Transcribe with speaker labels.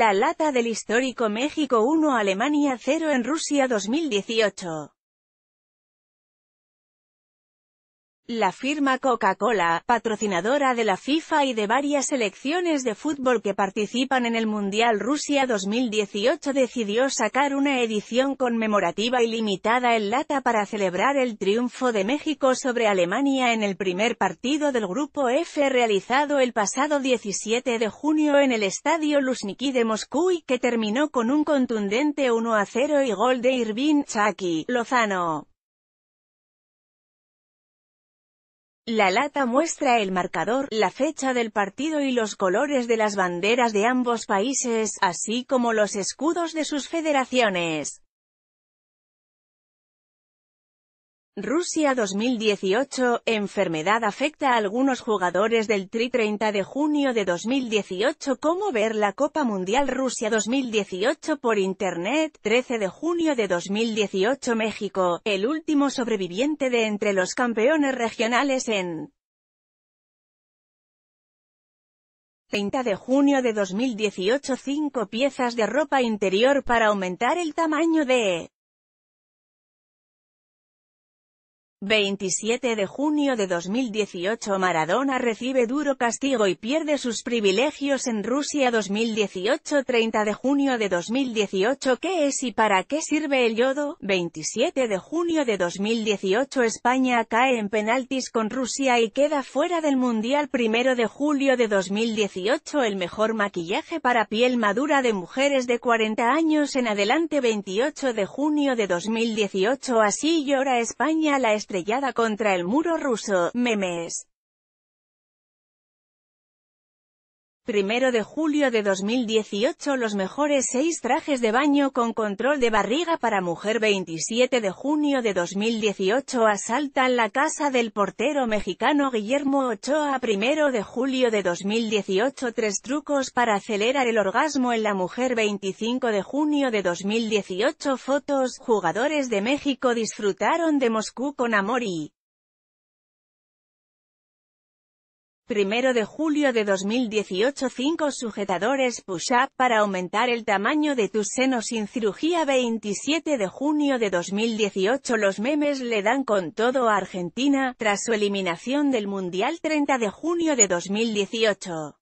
Speaker 1: La lata del histórico México 1 Alemania 0 en Rusia 2018. La firma Coca-Cola, patrocinadora de la FIFA y de varias selecciones de fútbol que participan en el Mundial Rusia 2018 decidió sacar una edición conmemorativa y limitada en lata para celebrar el triunfo de México sobre Alemania en el primer partido del Grupo F realizado el pasado 17 de junio en el Estadio Luzhniki de Moscú y que terminó con un contundente 1-0 y gol de Irvin Chaki Lozano. La lata muestra el marcador, la fecha del partido y los colores de las banderas de ambos países, así como los escudos de sus federaciones. Rusia 2018, enfermedad afecta a algunos jugadores del Tri 30 de junio de 2018 Cómo ver la Copa Mundial Rusia 2018 por Internet, 13 de junio de 2018 México, el último sobreviviente de entre los campeones regionales en 30 de junio de 2018 5 piezas de ropa interior para aumentar el tamaño de 27 de junio de 2018 Maradona recibe duro castigo y pierde sus privilegios en Rusia 2018 30 de junio de 2018 ¿Qué es y para qué sirve el yodo? 27 de junio de 2018 España cae en penaltis con Rusia y queda fuera del Mundial 1 de julio de 2018 El mejor maquillaje para piel madura de mujeres de 40 años en adelante 28 de junio de 2018 Así llora España la estrellada contra el muro ruso, memes. 1 de julio de 2018 Los mejores seis trajes de baño con control de barriga para mujer 27 de junio de 2018 Asaltan la casa del portero mexicano Guillermo Ochoa 1 de julio de 2018 Tres trucos para acelerar el orgasmo en la mujer 25 de junio de 2018 Fotos Jugadores de México disfrutaron de Moscú con amor y 1 de julio de 2018 5 sujetadores push-up para aumentar el tamaño de tus senos sin cirugía 27 de junio de 2018 Los memes le dan con todo a Argentina, tras su eliminación del Mundial 30 de junio de 2018.